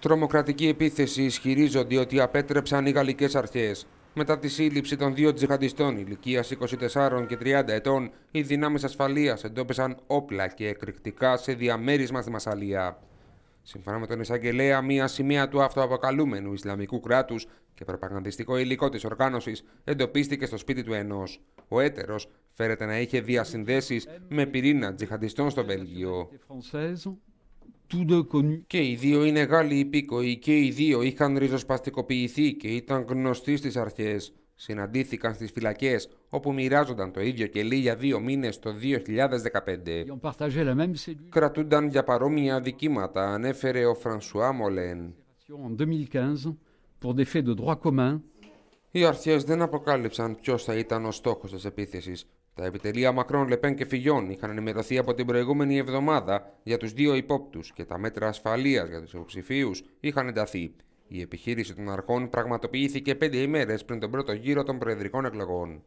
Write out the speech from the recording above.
Τρομοκρατική επίθεση ισχυρίζονται ότι απέτρεψαν οι γαλλικές αρχές. Μετά τη σύλληψη των δύο τζιχαντιστών ηλικίας 24 και 30 ετών, οι δυνάμεις ασφαλείας εντόπισαν όπλα και εκρηκτικά σε διαμέρισμα στη Μασαλία. Σύμφωνα με τον εισαγγελέα, μία σημεία του αυτοαποκαλούμενου Ισλαμικού κράτους και προπαγανδιστικό υλικό της οργάνωσης εντοπίστηκε στο σπίτι του ενός. Ο έτερος φέρεται να είχε διασυνδέσεις με πυρήνα τζιχαντιστών στο Βέλγιο. Και οι δύο είναι Γάλλοι υπήκοοι και οι δύο είχαν ριζοσπαστικοποιηθεί και ήταν γνωστοί στις αρχές. Συναντήθηκαν στις φυλακές όπου μοιράζονταν το ίδιο κελί για δύο μήνες το 2015. Κρατούνταν για παρόμοια δικήματα, ανέφερε ο Φρανσουά Μολέν οι αρχές δεν αποκάλυψαν ποιος θα ήταν ο στόχος της επίθεσης. Τα επιτελεία Μακρόν, Λεπέν και Φιγιών είχαν ενημερωθεί από την προηγούμενη εβδομάδα για τους δύο υπόπτους και τα μέτρα ασφαλείας για τους υποψηφίους είχαν ενταθεί. Η επιχείρηση των αρχών πραγματοποιήθηκε πέντε ημέρες πριν τον πρώτο γύρο των προεδρικών εκλογών.